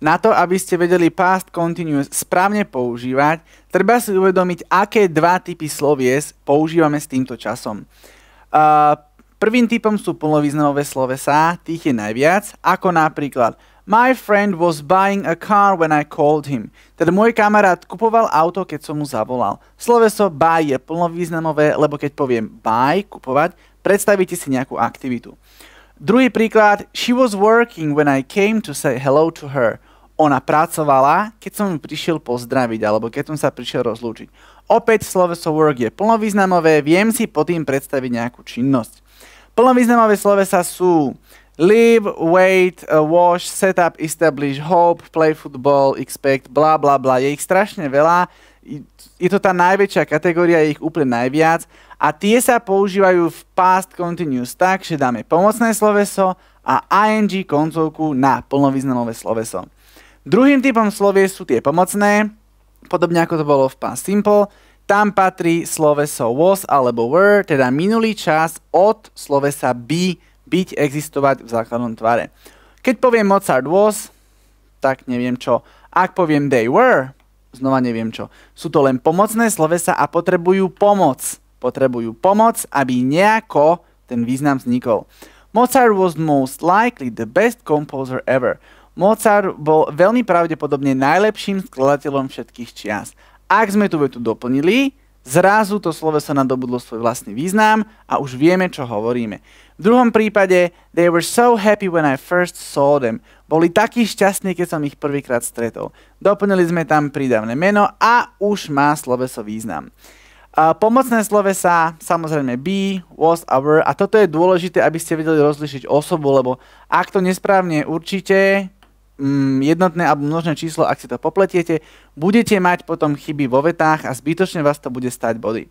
Na to, aby ste vedeli past continuous správne používať, treba si uvedomiť, aké dva typy slovies používame s týmto časom. Uh, prvým typom sú plnovýznamové slovesá, tých je najviac, ako napríklad My friend was buying a car when I called him. Teda môj kamarát kupoval auto, keď som mu zavolal. Sloveso buy je plnovýznamové, lebo keď poviem buy, kupovať, predstavíte si nejakú aktivitu. Druhý príklad, she was working when I came to say hello to her ona pracovala, keď som ju prišiel pozdraviť, alebo keď som sa prišiel rozlúčiť. Opäť sloveso work je plnovýznamové, viem si pod tým predstaviť nejakú činnosť. Plnovýznamové slovesa sú live, wait, eh, wash, set up, establish, hope, play football, expect, bla bla bla. Je ich strašne veľa, je to tá najväčšia kategória, je ich úplne najviac a tie sa používajú v past continuous tak, že dáme pomocné sloveso a ing koncovku na plnovýznamové sloveso. Druhým typom slovie sú tie pomocné, podobne ako to bolo v past simple, tam patrí sloveso was alebo were, teda minulý čas od slovesa be, byť, existovať v základnom tvare. Keď poviem Mozart was, tak neviem čo. Ak poviem they were, znova neviem čo. Sú to len pomocné slovesa a potrebujú pomoc. Potrebujú pomoc, aby nejako ten význam vznikol. Mozart was most likely the best composer ever. Mozart bol veľmi pravdepodobne najlepším skladateľom všetkých čias. Ak sme tú vetu doplnili, zrazu to sloveso nadobudlo svoj vlastný význam a už vieme, čo hovoríme. V druhom prípade, they were so happy when I first saw them. Boli takí šťastní, keď som ich prvýkrát stretol. Doplnili sme tam prídavné meno a už má sloveso význam. Pomocné pomocné sa samozrejme be, was a were a toto je dôležité, aby ste vedeli rozlišiť osobu, lebo ak to nesprávne určite, Mm, jednotné alebo množné číslo, ak si to popletiete, budete mať potom chyby vo vetách a zbytočne vás to bude stať body.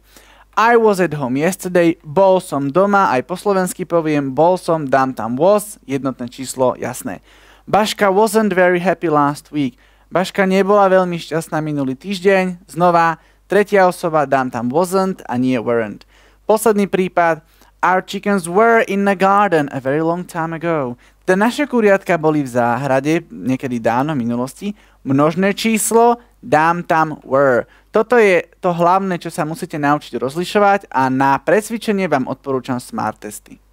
I was at home yesterday, bol som doma, aj po slovensky poviem, bol som, dám tam was, jednotné číslo, jasné. Baška wasn't very happy last week. Baška nebola veľmi šťastná minulý týždeň, znova, tretia osoba, dám tam wasn't a nie weren't. Posledný prípad, Our chickens were in the garden a very long time ago. Teda naše kuriatka boli v záhrade niekedy dávno v minulosti. Množné číslo, dám tam were. Toto je to hlavné, čo sa musíte naučiť rozlišovať a na presvičenie vám odporúčam smart testy.